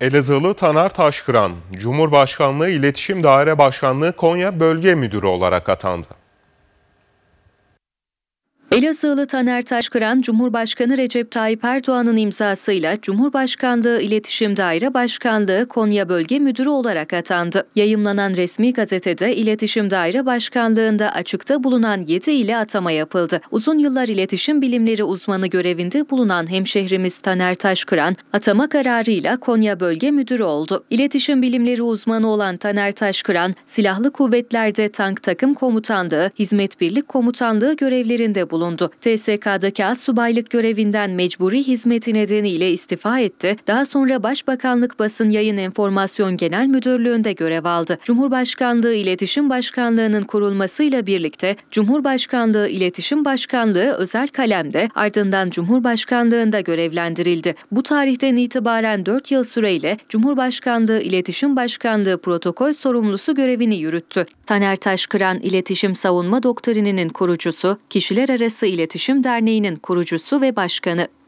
Elazığlı Taner Taşkıran, Cumhurbaşkanlığı İletişim Daire Başkanlığı Konya Bölge Müdürü olarak atandı. Elazığlı Taner Taşkıran, Cumhurbaşkanı Recep Tayyip Erdoğan'ın imzasıyla Cumhurbaşkanlığı İletişim Daire Başkanlığı Konya Bölge Müdürü olarak atandı. Yayımlanan resmi gazetede İletişim Daire Başkanlığında açıkta bulunan 7 ile atama yapıldı. Uzun yıllar iletişim bilimleri uzmanı görevinde bulunan hemşehrimiz Taner Taşkıran, atama kararıyla Konya Bölge Müdürü oldu. İletişim bilimleri uzmanı olan Taner Taşkıran, Silahlı Kuvvetler'de Tank Takım Komutanlığı, Hizmet Birlik Komutanlığı görevlerinde bulundu bulundu. TSK'daki az subaylık görevinden mecburi hizmeti nedeniyle istifa etti. Daha sonra Başbakanlık Basın Yayın Enformasyon Genel Müdürlüğü'nde görev aldı. Cumhurbaşkanlığı İletişim Başkanlığı'nın kurulmasıyla birlikte Cumhurbaşkanlığı İletişim Başkanlığı özel kalemde ardından Cumhurbaşkanlığında görevlendirildi. Bu tarihten itibaren 4 yıl süreyle Cumhurbaşkanlığı İletişim Başkanlığı protokol sorumlusu görevini yürüttü. Taner Taşkıran İletişim Savunma Doktrininin kurucusu, kişiler arası Uluslararası İletişim Derneği'nin kurucusu ve başkanı.